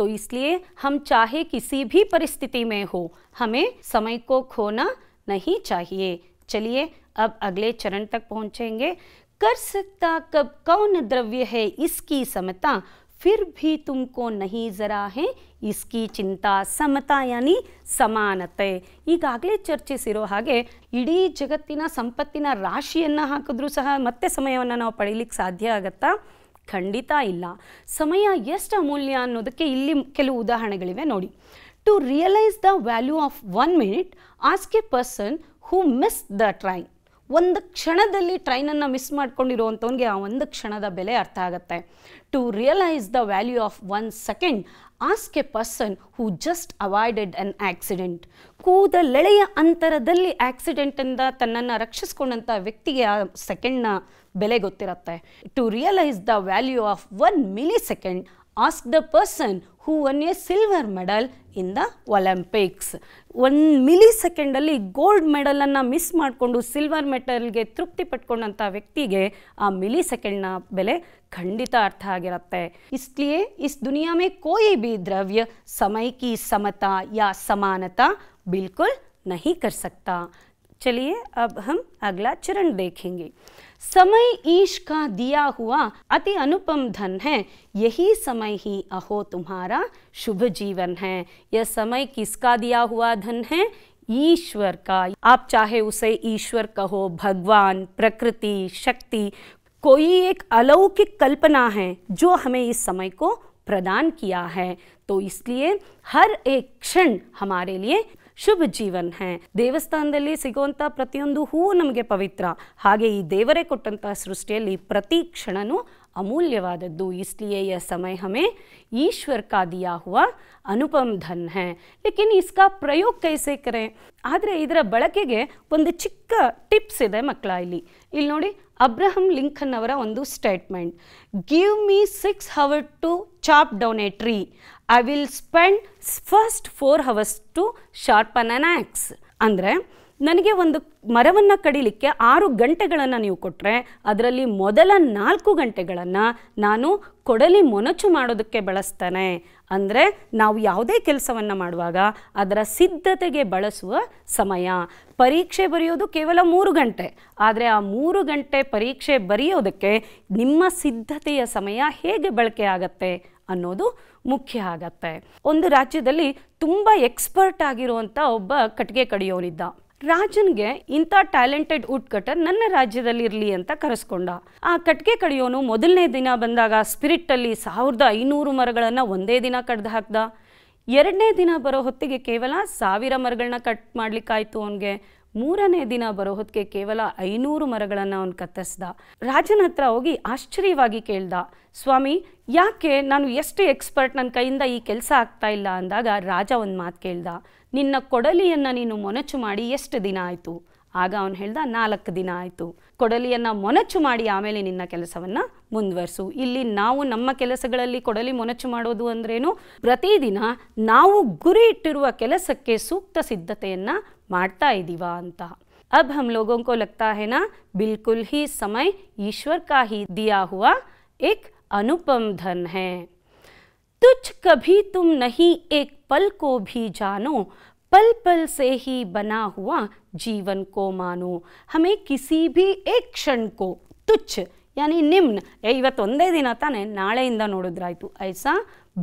तो इसलिए हम चाहे किसी भी परिस्थिति में हो हमें समय को खोना नहीं चाहिए चलिए अब अगले चरण तक पहुंचेंगे कर सकता कब कौन द्रव्य है इसकी समता फिर भी ತುಮ್ಕೋ ನಹಿ ಜರಾ ಹೇ ಇಸ್ಕಿ ಚಿಂತಾ समता यानी ಸಮಾನತೆ ಈಗಾಗಲೇ ಚರ್ಚಿಸಿರೋ ಹಾಗೆ ಇಡೀ ಜಗತ್ತಿನ ಸಂಪತ್ತಿನ ರಾಶಿಯನ್ನು ಹಾಕಿದ್ರೂ ಸಹ ಮತ್ತೆ ಸಮಯವನ್ನು ನಾವು ಪಡೀಲಿಕ್ಕೆ ಸಾಧ್ಯ ಆಗತ್ತಾ ಖಂಡಿತ ಇಲ್ಲ ಸಮಯ ಎಷ್ಟು ಅಮೂಲ್ಯ ಅನ್ನೋದಕ್ಕೆ ಇಲ್ಲಿ ಕೆಲವು ಉದಾಹರಣೆಗಳಿವೆ ನೋಡಿ to realise the value of one minute ask a person who miss the train ಒಂದು ಕ್ಷಣದಲ್ಲಿ ಟ್ರೈನನ್ನು ಮಿಸ್ ಮಾಡ್ಕೊಂಡಿರುವಂಥವ್ನಿಗೆ ಆ ಒಂದು ಕ್ಷಣದ ಬೆಲೆ ಅರ್ಥ ಆಗುತ್ತೆ to realise the value of one second ask a person who just avoided an accident ಕೂದಲೆಳೆಯ ಅಂತರದಲ್ಲಿ ಆಕ್ಸಿಡೆಂಟಿಂದ ತನ್ನನ್ನು ರಕ್ಷಿಸ್ಕೊಂಡಂಥ ವ್ಯಕ್ತಿಗೆ ಆ ಸೆಕೆಂಡ್ನ ಬೆಲೆ ಗೊತ್ತಿರುತ್ತೆ to realise the value of one millisecond ask the person who won a silver medal in the Olympics one ಮಿಲಿ ಸೆಕೆಂಡಲ್ಲಿ ಗೋಲ್ಡ್ ಮೆಡಲನ್ನು ಮಿಸ್ ಮಾಡಿಕೊಂಡು ಸಿಲ್ವರ್ ಗೆ ತೃಪ್ತಿ ಪಟ್ಕೊಂಡಂಥ ವ್ಯಕ್ತಿಗೆ ಆ ಮಿಲಿ ಸೆಕೆಂಡ್ನ ಬೆಲೆ ಖಂಡಿತ ಅರ್ಥ ಆಗಿರುತ್ತೆ ಇಸ್ಲಿಯೇ ಇಸ್ ದುನಿಯಾ ಮೇ ಕೋಯಿ ಬಿ ದ್ರವ್ಯ ಸಮಯಕ್ಕೆ ಸಮತಾ ಯಾ ಸಮಾನತಾ ಬಿಲ್ಕುಲ್ ನಹಿ ಕರ್ ಸಕ್ತಾ चलिए अब हम अगला चरण देखेंगे समय ईश का दिया हुआ अति अनुपम धन है यही समय ही अहो तुम्हारा शुभ जीवन है यह समय किसका दिया हुआ धन है ईश्वर का आप चाहे उसे ईश्वर कहो भगवान प्रकृति शक्ति कोई एक अलौकिक कल्पना है जो हमें इस समय को प्रदान किया है तो इसलिए हर एक क्षण हमारे लिए ಶುಭ ಜೀವನ್ ಹೇ ದೇವಸ್ಥಾನದಲ್ಲಿ ಸಿಗುವಂಥ ಪ್ರತಿಯೊಂದು ಹೂವು ನಮಗೆ ಪವಿತ್ರ ಹಾಗೆ ಈ ದೇವರೇ ಕೊಟ್ಟಂತ ಸೃಷ್ಟಿಯಲ್ಲಿ ಪ್ರತಿ ಕ್ಷಣನೂ ಅಮೂಲ್ಯವಾದದ್ದು ಇಸ್ಲಿಯೇಯ ಸಮಯ ಹಮೇ ಈಶ್ವರ್ ಕಾದಿಯಾ दिया ಅನುಪಮ್ ಧನ್ ಹೇ ಲೇಕಿನ್ ಇಸ್ಕಾ ಪ್ರಯೋಗ ಕೈಸೆ ಕರೆ ಆದ್ರೆ ಇದರ ಬಳಕೆಗೆ ಒಂದು ಚಿಕ್ಕ ಟಿಪ್ಸ್ ಇದೆ ಮಕ್ಕಳ ಇಲ್ಲಿ ಇಲ್ಲಿ ನೋಡಿ ಅಬ್ರಹಂ ಲಿಂಕನ್ ಅವರ ಒಂದು statement give me six hour to chop down a tree I will spend first four hours to sharpen an axe ಅಂದರೆ ನನಗೆ ಒಂದು ಮರವನ್ನು ಕಡಿಲಿಕ್ಕೆ ಆರು ಗಂಟೆಗಳನ್ನು ನೀವು ಕೊಟ್ಟರೆ ಅದರಲ್ಲಿ ಮೊದಲ ನಾಲ್ಕು ಗಂಟೆಗಳನ್ನು ನಾನು ಕೊಡಲಿ ಮೊನಚು ಮಾಡೋದಕ್ಕೆ ಬಳಸ್ತೇನೆ ಅಂದರೆ ನಾವು ಯಾವುದೇ ಕೆಲಸವನ್ನು ಮಾಡುವಾಗ ಅದರ ಸಿದ್ಧತೆಗೆ ಬಳಸುವ ಸಮಯ ಪರೀಕ್ಷೆ ಬರೆಯೋದು ಕೇವಲ ಮೂರು ಗಂಟೆ ಆದರೆ ಆ ಮೂರು ಗಂಟೆ ಪರೀಕ್ಷೆ ಬರೆಯೋದಕ್ಕೆ ನಿಮ್ಮ ಸಿದ್ಧತೆಯ ಸಮಯ ಹೇಗೆ ಬಳಕೆ ಆಗತ್ತೆ ಅನ್ನೋದು ಮುಖ್ಯ ಆಗತ್ತೆ ಒಂದು ರಾಜ್ಯದಲ್ಲಿ ತುಂಬ ಎಕ್ಸ್ಪರ್ಟ್ ಆಗಿರುವಂತ ಒಬ್ಬ ಕಟ್ಟಿಗೆ ಕಡಿಯೋನಿದ್ದ ರಾಜನ್ಗೆ ಇಂಥ ಟ್ಯಾಲೆಂಟೆಡ್ ವುಡ್ ಕಟರ್ ನನ್ನ ರಾಜ್ಯದಲ್ಲಿ ಇರಲಿ ಅಂತ ಕರೆಸ್ಕೊಂಡ ಆ ಕಟ್ಗೆ ಕಡಿಯೋನು ಮೊದಲನೇ ದಿನ ಬಂದಾಗ ಸ್ಪಿರಿಟ್ಟಲ್ಲಿ ಸಾವಿರದ ಐನೂರು ಮರಗಳನ್ನು ಒಂದೇ ದಿನ ಕಡ್ದು ಹಾಕ್ದ ಎರಡನೇ ದಿನ ಬರೋ ಹೊತ್ತಿಗೆ ಕೇವಲ ಸಾವಿರ ಮರಗಳನ್ನ ಕಟ್ ಮಾಡ್ಲಿಕ್ಕಾಯ್ತು ಅವನಿಗೆ ಮೂರನೇ ದಿನ ಬರೋ ಹೊತ್ತಿಗೆ ಕೇವಲ ಐನೂರು ಮರಗಳನ್ನು ಅವನು ಕತ್ತರಿಸ್ದ ರಾಜನ ಹತ್ರ ಹೋಗಿ ಆಶ್ಚರ್ಯವಾಗಿ ಕೇಳ್ದ ಸ್ವಾಮಿ ಯಾಕೆ ನಾನು ಎಷ್ಟು ಎಕ್ಸ್ಪರ್ಟ್ ನನ್ನ ಕೈಯಿಂದ ಈ ಕೆಲಸ ಆಗ್ತಾ ಇಲ್ಲ ಅಂದಾಗ ರಾಜ ಒಂದು ಮಾತು ಕೇಳ್ದ ನಿನ್ನ ಕೊಡಲಿಯನ್ನ ನೀನು ಮೊನಚು ಮಾಡಿ ಎಷ್ಟು ದಿನ ಆಯ್ತು ಆಗ ಅವನು ಹೇಳ್ದ ನಾಲ್ಕು ದಿನ ಆಯ್ತು ಕೊಡಲಿಯನ್ನ ಮೊನಚು ಮಾಡಿ ಆಮೇಲೆ ನಿನ್ನ ಕೆಲಸವನ್ನು ಮುಂದುವರಿಸು ಇಲ್ಲಿ ನಾವು ನಮ್ಮ ಕೆಲಸಗಳಲ್ಲಿ ಕೊಡಲಿ ಮೊನಚು ಮಾಡೋದು ಅಂದ್ರೇನು ಪ್ರತಿದಿನ ನಾವು ಗುರಿ ಇಟ್ಟಿರುವ ಕೆಲಸಕ್ಕೆ ಸೂಕ್ತ ಸಿದ್ಧತೆಯನ್ನು ಮಾಡ್ತಾ ಇದ್ದೀವ ಅಂತ अब हम लोगों को लगता है ना बिल्कुल ही समय ईश्वर का ही दिया हुआ एक अनुपम धन है तुझ कभी तुम नहीं एक पल को भी जानो पल पल से ही बना हुआ जीवन को मानो हमें किसी भी एक क्षण को तुच्छ यानी निम्न ಇವತ್ತೊಂದೇ ದಿನ ತಾನೆ ನಾಳೆಯಿಂದ ನೋಡಿದ್ರಾಯ್ತು ऐसा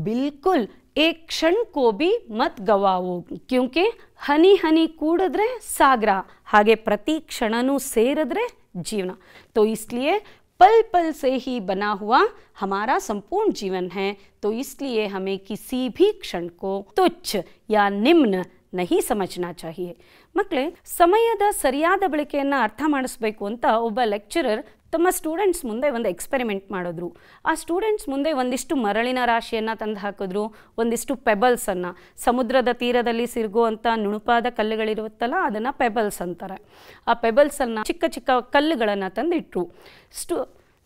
बिल्कुल एक क्षण को भी मत गवाओ क्योंकि हनी हनी कूड़द्रे सागर आगे प्रति क्षणनू सेरद्रे जीवन तो इसलिए पल पल से ही बना हुआ हमारा संपूर्ण जीवन है तो इसलिए हमें किसी भी क्षण को तुच्छ या निम्न नहीं समझना चाहिए मकले समय सरिया बल्कि अर्थमसुंत लेक्चरर ತಮ್ಮ ಸ್ಟೂಡೆಂಟ್ಸ್ ಮುಂದೆ ಒಂದು ಎಕ್ಸ್ಪೆರಿಮೆಂಟ್ ಮಾಡಿದ್ರು ಆ ಸ್ಟೂಡೆಂಟ್ಸ್ ಮುಂದೆ ಒಂದಿಷ್ಟು ಮರಳಿನ ರಾಶಿಯನ್ನು ತಂದು ಹಾಕಿದ್ರು ಒಂದಿಷ್ಟು ಪೆಬಲ್ಸನ್ನು ಸಮುದ್ರದ ತೀರದಲ್ಲಿ ಸಿರುಗುವಂಥ ನುಣುಪಾದ ಕಲ್ಲುಗಳಿರುತ್ತಲ್ಲ ಅದನ್ನು ಪೆಬಲ್ಸ್ ಅಂತಾರೆ ಆ ಪೆಬಲ್ಸನ್ನು ಚಿಕ್ಕ ಚಿಕ್ಕ ಕಲ್ಲುಗಳನ್ನು ತಂದಿಟ್ಟರು ಸ್ಟು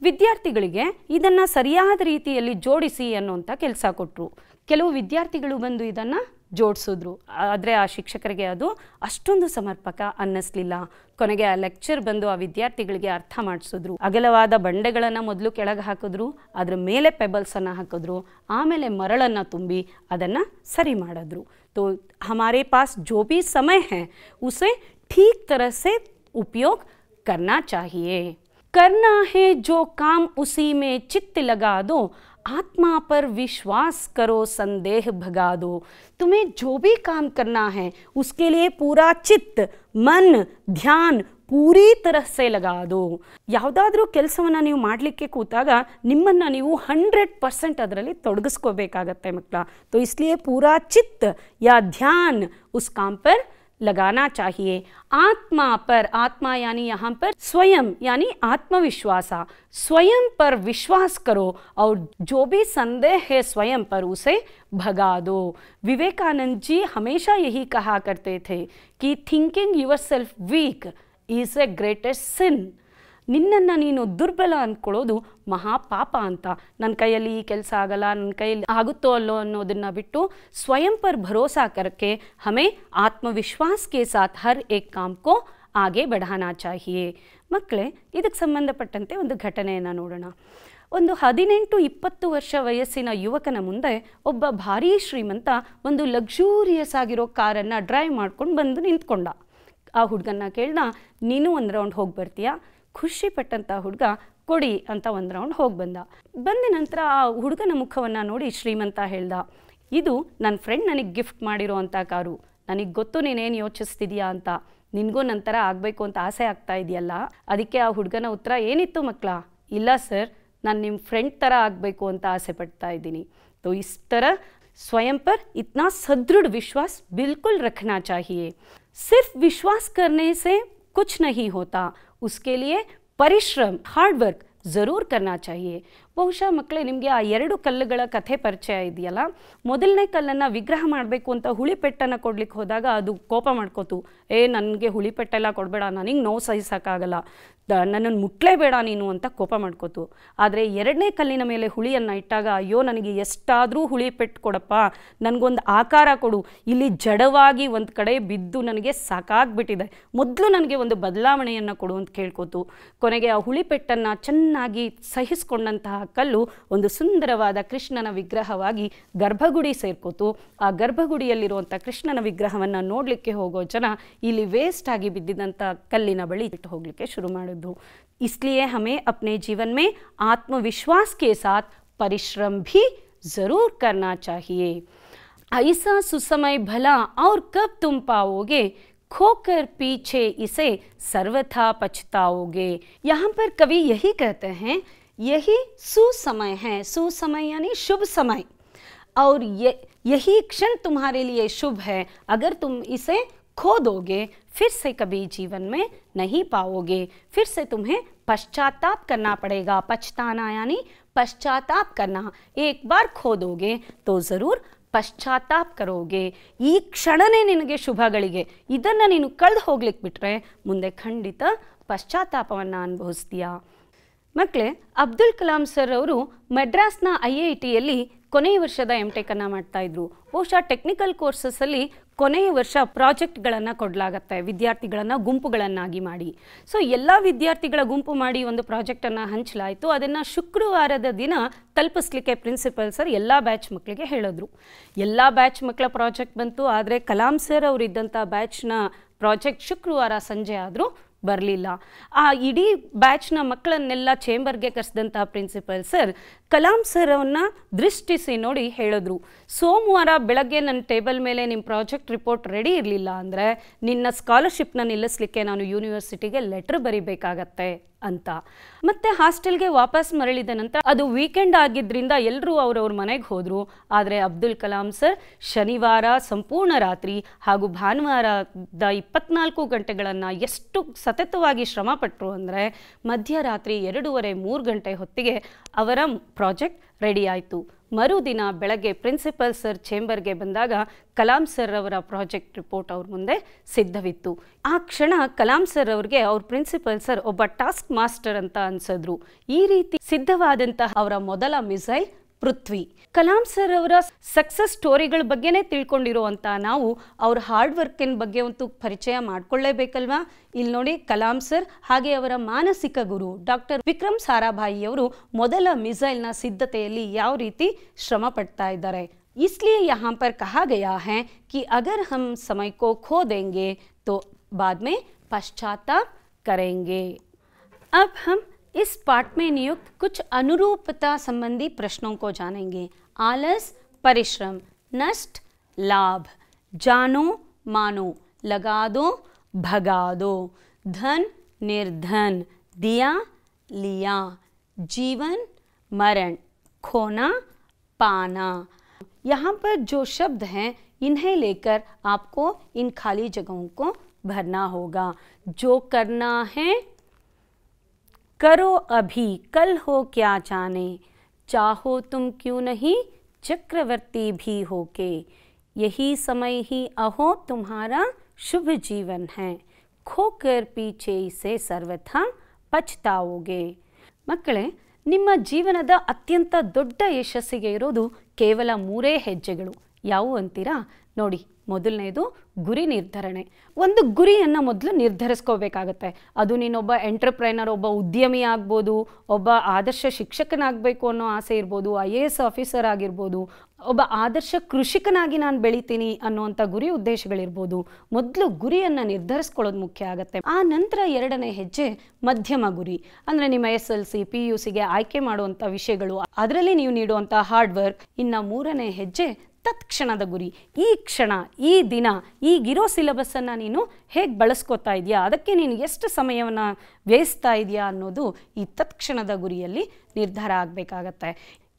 ವಿದ್ಯಾರ್ಥಿಗಳಿಗೆ ಇದನ್ನು ಸರಿಯಾದ ರೀತಿಯಲ್ಲಿ ಜೋಡಿಸಿ ಅನ್ನುವಂಥ ಕೆಲಸ ಕೊಟ್ಟರು ಕೆಲವು ವಿದ್ಯಾರ್ಥಿಗಳು ಬಂದು ಇದನ್ನು ಜೋಡಿಸಿದ್ರು ಆದರೆ ಆ ಶಿಕ್ಷಕರಿಗೆ ಅದು ಅಷ್ಟೊಂದು ಸಮರ್ಪಕ ಅನ್ನಿಸ್ಲಿಲ್ಲ ಕೊನೆಗೆ ಆ ಲೆಕ್ಚರ್ ಬಂದು ಆ ವಿದ್ಯಾರ್ಥಿಗಳಿಗೆ ಅರ್ಥ ಮಾಡಿಸಿದ್ರು ಅಗಲವಾದ ಬಂಡೆಗಳನ್ನು ಮೊದಲು ಕೆಳಗೆ ಹಾಕಿದ್ರು ಅದರ ಮೇಲೆ ಪೆಬಲ್ಸನ್ನು ಹಾಕಿದ್ರು ಆಮೇಲೆ ಮರಳನ್ನು ತುಂಬಿ ಅದನ್ನು ಸರಿ ಮಾಡಿದ್ರು ತೋ ಹಮಾರೇ ಪಾಸ್ ಜೋ ಬಿ ಸಮಯ ಹೇ ಉಸೆ ಠೀಕ್ ತರಸೆ ಉಪಯೋಗ ಕರ್ನಾ ಚಾಹಿಯೇ करना है जो काम उसी में चित्त लगा दो आत्मा पर विश्वास करो संदेह भगा दो तुम्हें जो भी काम करना है उसके लिए पूरा चित्त मन ध्यान ಪೂರಿ ತರಸೆ ಲಗಾದು ಯಾವುದಾದ್ರೂ ಕೆಲಸವನ್ನು ನೀವು ಮಾಡಲಿಕ್ಕೆ ಕೂತಾಗ ನಿಮ್ಮನ್ನು ನೀವು ಹಂಡ್ರೆಡ್ ಪರ್ಸೆಂಟ್ ಅದರಲ್ಲಿ ತೊಡಗಿಸ್ಕೋಬೇಕಾಗತ್ತೆ ಮಕ್ಕಳ ತೋ ಇಸ್ಲಿಯೇ ಪೂರಾ ಚಿತ್ತ ಯಾ ಧ್ಯಾನ್ ಉಸ್ ಕಾಮ್ ಪರ್ लगाना चाहिए आत्मा पर आत्मा यानी यहाँ पर स्वयं यानी आत्मविश्वास स्वयं पर विश्वास करो और जो भी संदेह है स्वयं पर उसे भगा दो विवेकानंद जी हमेशा यही कहा करते थे कि thinking yourself weak is a greatest sin ನಿನ್ನನ್ನು ನೀನು ದುರ್ಬಲ ಅಂದ್ಕೊಳ್ಳೋದು ಮಹಾಪಾಪ ಅಂತ ನನ್ನ ಕೈಯಲ್ಲಿ ಈ ಕೆಲಸ ಆಗಲ್ಲ ನನ್ನ ಕೈಯಲ್ಲಿ ಆಗುತ್ತೋ ಅಲ್ಲೋ ಅನ್ನೋದನ್ನು ಬಿಟ್ಟು ಸ್ವಯಂ ಪರ್ ಭರೋಸಾ ಕರಕ್ಕೆ ಹಮೆ ಆತ್ಮವಿಶ್ವಾಸಕ್ಕೆ ಸಾಥ್ ಹರ್ ಏಕ್ ಕೋ ಹಾಗೆ ಬಡಹನಾ ಚಾಹಿಯೇ ಮಕ್ಕಳೇ ಇದಕ್ಕೆ ಸಂಬಂಧಪಟ್ಟಂತೆ ಒಂದು ಘಟನೆಯನ್ನು ನೋಡೋಣ ಒಂದು ಹದಿನೆಂಟು ಇಪ್ಪತ್ತು ವರ್ಷ ವಯಸ್ಸಿನ ಯುವಕನ ಮುಂದೆ ಒಬ್ಬ ಭಾರೀ ಶ್ರೀಮಂತ ಒಂದು ಲಕ್ಸೂರಿಯಸ್ ಆಗಿರೋ ಕಾರನ್ನು ಡ್ರೈವ್ ಮಾಡ್ಕೊಂಡು ಬಂದು ನಿಂತ್ಕೊಂಡ ಆ ಹುಡುಗನ್ನ ಕೇಳ್ದ ನೀನು ಒಂದು ರೌಂಡ್ ಹೋಗಿ ಬರ್ತೀಯಾ ಖುಷಿ ಪಟ್ಟಂತ ಹುಡುಗ ಕೊಡಿ ಅಂತ ಒಂದು ರೌಂಡ್ ಹೋಗಿ ಬಂದ ಬಂದ ನಂತರ ಆ ಹುಡುಗನ ಮುಖವನ್ನು ನೋಡಿ ಶ್ರೀಮಂತ ಹೇಳ್ದ ಇದು ನನ್ನ ಫ್ರೆಂಡ್ ನನಗೆ ಗಿಫ್ಟ್ ಮಾಡಿರೋ ಅಂಥ ಕಾರು ನನಗೆ ಗೊತ್ತು ನೀನೇನು ಯೋಚಿಸ್ತಿದ್ಯಾ ಅಂತ ನಿನಗೂ ನಂತರ ಆಗಬೇಕು ಅಂತ ಆಸೆ ಆಗ್ತಾ ಇದೆಯಲ್ಲ ಅದಕ್ಕೆ ಆ ಹುಡುಗನ ಉತ್ತರ ಏನಿತ್ತು ಮಕ್ಕಳ ಇಲ್ಲ ಸರ್ ನಾನು ನಿಮ್ಮ ಫ್ರೆಂಡ್ ಥರ ಆಗಬೇಕು ಅಂತ ಆಸೆ ಪಡ್ತಾ ಇದ್ದೀನಿ ತೊ ಇಸ್ ಥರ स्वयं पर इतना ವಿಶ್ವಾಸ ಬಿಲ್ಕುಲ್ बिल्कुल रखना ಸಿರ್ಫ್ सिर्फ विश्वास करने से कुछ उसके लिए परिश्रम हार्डवर्क ज़रूर करना चाहिए ಬಹುಶಃ ಮಕ್ಕಳೇ ನಿಮಗೆ ಆ ಎರಡು ಕಲ್ಲುಗಳ ಕಥೆ ಪರಿಚಯ ಇದೆಯಲ್ಲ ಮೊದಲನೇ ಕಲ್ಲನ್ನು ವಿಗ್ರಹ ಮಾಡಬೇಕು ಅಂತ ಪೆಟ್ಟನ್ನು ಕೊಡ್ಲಿಕ್ಕೆ ಹೋದಾಗ ಅದು ಕೋಪ ಮಾಡ್ಕೋತು ಏ ನನಗೆ ಪೆಟ್ಟೆಲ್ಲ ಕೊಡಬೇಡ ನನಗೆ ನೋವು ಸಹಿಸೋಕ್ಕಾಗಲ್ಲ ದ ನನ್ನನ್ನು ಮುಟ್ಲೇಬೇಡ ನೀನು ಅಂತ ಕೋಪ ಮಾಡ್ಕೋತು ಆದರೆ ಎರಡನೇ ಕಲ್ಲಿನ ಮೇಲೆ ಹುಳಿಯನ್ನು ಇಟ್ಟಾಗ ಅಯ್ಯೋ ನನಗೆ ಎಷ್ಟಾದರೂ ಹುಳಿ ಪೆಟ್ಟು ಕೊಡಪ್ಪ ನನಗೊಂದು ಆಕಾರ ಕೊಡು ಇಲ್ಲಿ ಜಡವಾಗಿ ಒಂದು ಕಡೆ ಬಿದ್ದು ನನಗೆ ಸಾಕಾಗ್ಬಿಟ್ಟಿದೆ ಮೊದಲು ನನಗೆ ಒಂದು ಬದಲಾವಣೆಯನ್ನು ಕೊಡು ಅಂತ ಕೇಳ್ಕೋತು ಕೊನೆಗೆ ಆ ಹುಳಿ ಪೆಟ್ಟನ್ನು ಚೆನ್ನಾಗಿ ಸಹಿಸ್ಕೊಂಡಂತಹ ಕಲ್ಲು ಒಂದು ಸುಂದರವಾದ ಕೃಷ್ಣನ ವಿಗ್ರಹವಾಗಿ ಗರ್ಭಗುಡಿ ಸೇರ್ಕೋತು ಆ ಗರ್ಭಗುಡಿಯಲ್ಲಿರುವಂಥ ಕೃಷ್ಣನ ವಿಗ್ರಹವನ್ನು ನೋಡಲಿಕ್ಕೆ ಹೋಗೋ ಜನ ಇಲ್ಲಿ ವೇಸ್ಟ್ ಆಗಿ ಬಿದ್ದಿದ್ದಂಥ ಕಲ್ಲಿನ ಬಳಿ ಇಟ್ಟು ಹೋಗಲಿಕ್ಕೆ ಶುರು ಮಾಡಿದ್ರು ಇಸ್ಲಿಯ ಹಮೇ अपने जीवन में आत्मविश्वास के साथ परिश्रम भी ज़रूर करना चाहिए ऐसा सुसमय भला और कब तुम पाओगे खोकर पीछे इसे सर्वथा पछताओगे पर कवि यही यही सुसमय है सुसमय यानी शुभ समय और ये यही क्षण तुम्हारे लिए शुभ है अगर तुम इसे खो दोगे फिर से कभी जीवन में नहीं पाओगे फिर से तुम्हें पश्चाताप करना पड़ेगा पछताना यानी पश्चाताप करना एक बार खो दोगे तो ज़रूर पश्चाताप करोगे ಈ ಕ್ಷಣನೇ ನಿನಗೆ ಶುಭಗಳಿಗೆ ಇದನ್ನು ನೀನು ಕಳೆದು ಹೋಗ್ಲಿಕ್ಕೆ ಬಿಟ್ಟರೆ ಮುಂದೆ ಖಂಡಿತ ಪಶ್ಚಾತ್ತಾಪವನ್ನು ಅನುಭವಿಸ್ತೀಯಾ ಮಕ್ಕಳೇ ಅಬ್ದುಲ್ ಕಲಾಂ ಸರ್ ಅವರು ಮಡ್ರಾಸ್ನ ಐ ಐ ಟಿಯಲ್ಲಿ ಕೊನೆಯ ವರ್ಷದ ಎಮ್ ಟೆಕನ್ನು ಮಾಡ್ತಾಯಿದ್ರು ಬಹುಶಃ ಟೆಕ್ನಿಕಲ್ ಕೋರ್ಸಸ್ಸಲ್ಲಿ ಕೊನೆಯ ವರ್ಷ ಪ್ರಾಜೆಕ್ಟ್ಗಳನ್ನು ಕೊಡಲಾಗತ್ತೆ ವಿದ್ಯಾರ್ಥಿಗಳನ್ನು ಗುಂಪುಗಳನ್ನಾಗಿ ಮಾಡಿ ಸೊ ಎಲ್ಲ ವಿದ್ಯಾರ್ಥಿಗಳ ಗುಂಪು ಮಾಡಿ ಒಂದು ಪ್ರಾಜೆಕ್ಟನ್ನು ಹಂಚಲಾಯಿತು ಅದನ್ನು ಶುಕ್ರವಾರದ ದಿನ ತಲುಪಿಸ್ಲಿಕ್ಕೆ ಪ್ರಿನ್ಸಿಪಲ್ ಸರ್ ಎಲ್ಲ ಬ್ಯಾಚ್ ಮಕ್ಕಳಿಗೆ ಹೇಳಿದ್ರು ಎಲ್ಲ ಬ್ಯಾಚ್ ಮಕ್ಕಳ ಪ್ರಾಜೆಕ್ಟ್ ಬಂತು ಆದರೆ ಕಲಾಂ ಸರ್ ಅವರಿದ್ದಂಥ ಬ್ಯಾಚ್ನ ಪ್ರಾಜೆಕ್ಟ್ ಶುಕ್ರವಾರ ಸಂಜೆ ಆದರೂ ಬರಲಿಲ್ಲ ಆ ಇಡೀ ಬ್ಯಾಚ್ನ ಮಕ್ಕಳನ್ನೆಲ್ಲ ಚೇಂಬರ್ಗೆ ಕರೆಸಿದಂತಹ ಪ್ರಿನ್ಸಿಪಲ್ ಸರ್ ಕಲಾಂ ಸರ್ ಅವನ್ನ ದೃಷ್ಟಿಸಿ ನೋಡಿ ಹೇಳಿದ್ರು ಸೋಮವಾರ ಬೆಳಗ್ಗೆ ನನ್ನ ಟೇಬಲ್ ಮೇಲೆ ನಿಮ್ಮ ಪ್ರಾಜೆಕ್ಟ್ ರಿಪೋರ್ಟ್ ರೆಡಿ ಇರಲಿಲ್ಲ ಅಂದರೆ ನಿನ್ನ ಸ್ಕಾಲರ್ಶಿಪ್ನ ನಿಲ್ಲಿಸಲಿಕ್ಕೆ ನಾನು ಯೂನಿವರ್ಸಿಟಿಗೆ ಲೆಟ್ರ್ ಬರೀಬೇಕಾಗತ್ತೆ ಅಂತ ಮತ್ತೆ ಹಾಸ್ಟೆಲ್ಗೆ ವಾಪಸ್ ಮರಳಿದ ನಂತರ ಅದು ವೀಕೆಂಡ್ ಆಗಿದ್ದರಿಂದ ಎಲ್ಲರೂ ಅವರವ್ರ ಮನೆಗೆ ಹೋದರು ಆದರೆ ಅಬ್ದುಲ್ ಕಲಾಂ ಸರ್ ಶನಿವಾರ ಸಂಪೂರ್ಣ ರಾತ್ರಿ ಹಾಗೂ ಭಾನುವಾರದ ಇಪ್ಪತ್ನಾಲ್ಕು ಗಂಟೆಗಳನ್ನು ಎಷ್ಟು ಸತತವಾಗಿ ಶ್ರಮಪಟ್ಟರು ಅಂದರೆ ಮಧ್ಯರಾತ್ರಿ ಎರಡೂವರೆ ಮೂರು ಗಂಟೆ ಹೊತ್ತಿಗೆ ಅವರ ಪ್ರಾಜೆಕ್ಟ್ ರೆಡಿ ಆಯಿತು ಮರುದಿನ ಬೆಳಗ್ಗೆ ಪ್ರಿನ್ಸಿಪಲ್ ಸರ್ ಚೇಂಬರ್ಗೆ ಬಂದಾಗ ಕಲಾಂ ಸರ್ ಅವರ ಪ್ರಾಜೆಕ್ಟ್ ರಿಪೋರ್ಟ್ ಅವ್ರ ಮುಂದೆ ಸಿದ್ಧವಿತ್ತು ಆ ಕ್ಷಣ ಕಲಾಂ ಸರ್ ಅವ್ರಿಗೆ ಅವ್ರ ಪ್ರಿನ್ಸಿಪಲ್ ಸರ್ ಒಬ್ಬ ಟಾಸ್ಕ್ ಮಾಸ್ಟರ್ ಅಂತ ಅನ್ಸಿದ್ರು ಈ ರೀತಿ ಸಿದ್ಧವಾದಂತಹ ಅವರ ಮೊದಲ ಮಿಸೈಲ್ ಪೃಥ್ವಿ ಕಲಾಂ ಸರ್ ಅವರ ಸಕ್ಸಸ್ ಸ್ಟೋರಿಗಳ ಬಗ್ಗೆನೇ ತಿಳ್ಕೊಂಡಿರುವಂಥ ನಾವು ಅವ್ರ ಹಾರ್ಡ್ ವರ್ಕಿನ ಬಗ್ಗೆ ಅಂತೂ ಪರಿಚಯ ಮಾಡಿಕೊಳ್ಳೇಬೇಕಲ್ವಾ ಇಲ್ಲಿ ನೋಡಿ ಕಲಾಂ ಸರ್ ಹಾಗೆ ಅವರ ಮಾನಸಿಕ ಗುರು ಡಾಕ್ಟರ್ ವಿಕ್ರಮ್ ಸಾರಾಭಾಯಿ ಅವರು ಮೊದಲ ಮಿಸೈಲ್ನ ಸಿದ್ಧತೆಯಲ್ಲಿ ಯಾವ ರೀತಿ ಶ್ರಮ ಪಡ್ತಾ ಇದ್ದಾರೆ ಇಸ್ಲೇ ಯಹಾಂ ಪರ್ कहा ಗಯಾ है ಕಿ ಅಗರ್ ಹಮ್ ಸಮಯ ಕೋ ಖೋ देंगे ತೋ ಬಾದ್ ಮೇ ಅಬ್ इस पाठ में नियुक्त कुछ अनुरूपता संबंधी प्रश्नों को जानेंगे आलस परिश्रम नष्ट लाभ जानो मानो लगा दो भगा दो धन निर्धन दिया लिया जीवन मरण खोना पाना यहाँ पर जो शब्द हैं इन्हें लेकर आपको इन खाली जगहों को भरना होगा जो करना है करो अभी कल हो क्या जाने चाहो तुम क्यों नहीं चक्रवर्ती भी होके यही समय ही अहो तुम्हारा शुभ जीवन है खोकर पीछे से ಸರ್ವಥಾ ಪಚ್ತಾವೋಗೆ ಮಕ್ಕಳೇ ನಿಮ್ಮ ಜೀವನದ ಅತ್ಯಂತ ದೊಡ್ಡ ಯಶಸ್ಸಿಗೆ ಇರೋದು ಕೇವಲ ಮೂರೇ ಹೆಜ್ಜೆಗಳು ಯಾವುವು ಅಂತೀರಾ ನೋಡಿ ಮೊದಲನೇದು ಗುರಿ ನಿರ್ಧರಣೆ ಒಂದು ಗುರಿಯನ್ನು ಮೊದಲು ನಿರ್ಧರಿಸ್ಕೋಬೇಕಾಗತ್ತೆ ಅದು ನೀನೊಬ್ಬ ಎಂಟರ್ಪ್ರೈನರ್ ಒಬ್ಬ ಉದ್ಯಮಿ ಆಗ್ಬೋದು ಒಬ್ಬ ಆದರ್ಶ ಶಿಕ್ಷಕನಾಗಬೇಕು ಅನ್ನೋ ಆಸೆ ಇರ್ಬೋದು ಐ ಎ ಎಸ್ ಆಫೀಸರ್ ಆಗಿರ್ಬೋದು ಒಬ್ಬ ಆದರ್ಶ ಕೃಷಿಕನಾಗಿ ನಾನು ಬೆಳಿತೀನಿ ಅನ್ನುವಂಥ ಗುರಿ ಉದ್ದೇಶಗಳಿರ್ಬೋದು ಮೊದಲು ಗುರಿಯನ್ನು ನಿರ್ಧರಿಸ್ಕೊಳ್ಳೋದು ಮುಖ್ಯ ಆಗುತ್ತೆ ಆ ನಂತರ ಎರಡನೇ ಹೆಜ್ಜೆ ಮಧ್ಯಮ ಗುರಿ ಅಂದರೆ ನಿಮ್ಮ S L C P U ಸಿಗೆ ಆಯ್ಕೆ ಮಾಡುವಂಥ ವಿಷಯಗಳು ಅದರಲ್ಲಿ ನೀವು ನೀಡುವಂಥ ಹಾರ್ಡ್ ವರ್ಕ್ ಇನ್ನು ಮೂರನೇ ಹೆಜ್ಜೆ ತತ್ಕ್ಷಣದ ಗುರಿ ಈ ಕ್ಷಣ ಈ ದಿನ ಈಗಿರೋ ಸಿಲೆಬಸ್ಸನ್ನು ನೀನು ಹೇಗೆ ಬಳಸ್ಕೋತಾ ಇದೆಯಾ ಅದಕ್ಕೆ ನೀನು ಎಷ್ಟು ಸಮಯವನ್ನು ವ್ಯಯಿಸ್ತಾ ಇದೆಯಾ ಅನ್ನೋದು ಈ ತತ್ಕ್ಷಣದ ಗುರಿಯಲ್ಲಿ ನಿರ್ಧಾರ ಆಗಬೇಕಾಗತ್ತೆ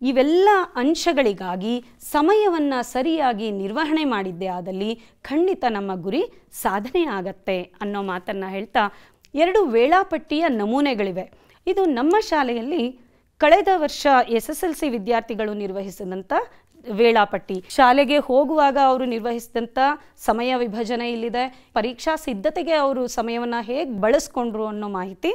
ಇವೆಲ್ಲ ಅಂಶಗಳಿಗಾಗಿ ಸಮಯವನ್ನು ಸರಿಯಾಗಿ ನಿರ್ವಹಣೆ ಮಾಡಿದ್ದೆ ಆದಲ್ಲಿ ಖಂಡಿತ ನಮ್ಮ ಗುರಿ ಸಾಧನೆ ಆಗತ್ತೆ ಅನ್ನೋ ಮಾತನ್ನು ಹೇಳ್ತಾ ಎರಡು ವೇಳಾಪಟ್ಟಿಯ ನಮೂನೆಗಳಿವೆ ಇದು ನಮ್ಮ ಶಾಲೆಯಲ್ಲಿ ಕಳೆದ ವರ್ಷ ಎಸ್ ಎಸ್ ಎಲ್ ಸಿ ವಿದ್ಯಾರ್ಥಿಗಳು ನಿರ್ವಹಿಸಿದಂಥ ವೇಳಾಪಟ್ಟಿ ಶಾಲೆಗೆ ಹೋಗುವಾಗ ಅವರು ನಿರ್ವಹಿಸಿದಂಥ ಸಮಯ ವಿಭಜನೆ ಇಲ್ಲಿದೆ ಪರೀಕ್ಷಾ ಸಿದ್ಧತೆಗೆ ಅವರು ಸಮಯವನ್ನು ಹೇಗೆ ಬಳಸ್ಕೊಂಡ್ರು ಅನ್ನೋ ಮಾಹಿತಿ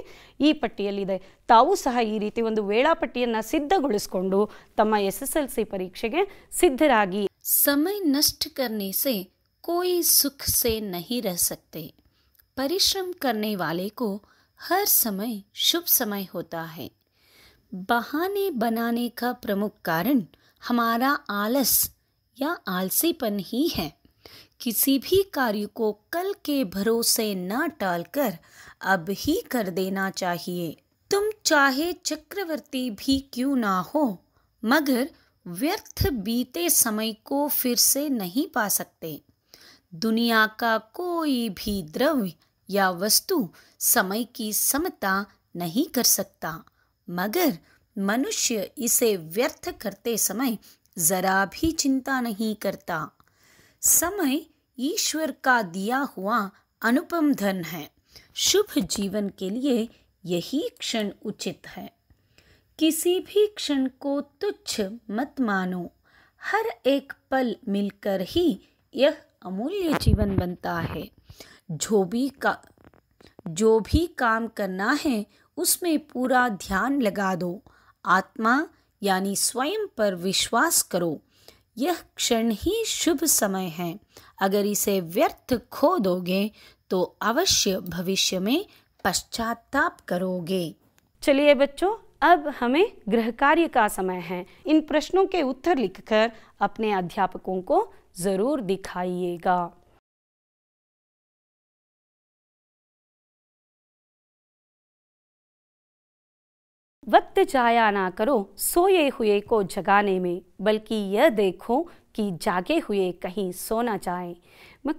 ಈ ಪಟ್ಟಿಯಲ್ಲಿದೆ ತಾವು ಸಹ ಈ ರೀತಿ ಒಂದು ವೇಳಾಪಟ್ಟಿಯನ್ನು ಸಿದ್ಧಗೊಳಿಸಿಕೊಂಡು ತಮ್ಮ ಎಸ್ ಎಸ್ ಎಲ್ ಸಿ ಪರೀಕ್ಷೆಗೆ ಸಿದ್ಧರಾಗಿ ಸಮಯ ನಷ್ಟ करने से कोई सुख से नहीं रह सकते परिश्रम करने वाले को ಸಮಯ ಸಮಯ शुभ ಸಮಯ होता है बहाने बनाने का प्रमुख हमारा आलस या आलसीपन ही है किसी भी कार्य को कल के भरोसे न टालकर अब ही कर देना चाहिए तुम चाहे चक्रवर्ती भी क्यों ना हो मगर व्यर्थ बीते समय को फिर से नहीं पा सकते दुनिया का कोई भी द्रव्य या वस्तु समय की समता नहीं कर सकता मगर मनुष्य इसे व्यर्थ करते समय जरा भी चिंता नहीं करता समय ईश्वर का दिया हुआ अनुपम धन है शुभ जीवन के लिए यही क्षण उचित है किसी भी क्षण को तुच्छ मत मानो हर एक पल मिलकर ही यह अमूल्य जीवन बनता है जो भी का जो भी काम करना है उसमें पूरा ध्यान लगा दो आत्मा यानी स्वयं पर विश्वास करो यह क्षण ही शुभ समय है अगर इसे व्यर्थ खो दोगे तो अवश्य भविष्य में पश्चाताप करोगे चलिए बच्चों अब हमें गृह कार्य का समय है इन प्रश्नों के उत्तर लिखकर अपने अध्यापकों को ज़रूर दिखाइएगा वक्त जाया ना करो सोए हुए को जगाने में बल्कि यह देखो कि जागे हुए कहीं सो ना जाए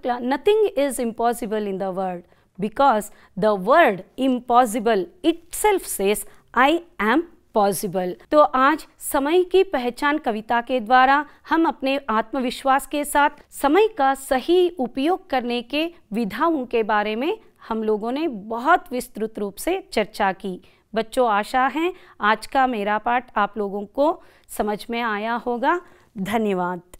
nothing is impossible in the world because the world impossible itself says I am possible तो आज समय की पहचान कविता के द्वारा हम अपने आत्मविश्वास के साथ समय का सही उपयोग करने के विधाओं के बारे में हम लोगों ने बहुत विस्तृत रूप से चर्चा की बच्चों आशा है आज का मेरा पाठ आप लोगों को समझ में आया होगा धन्यवाद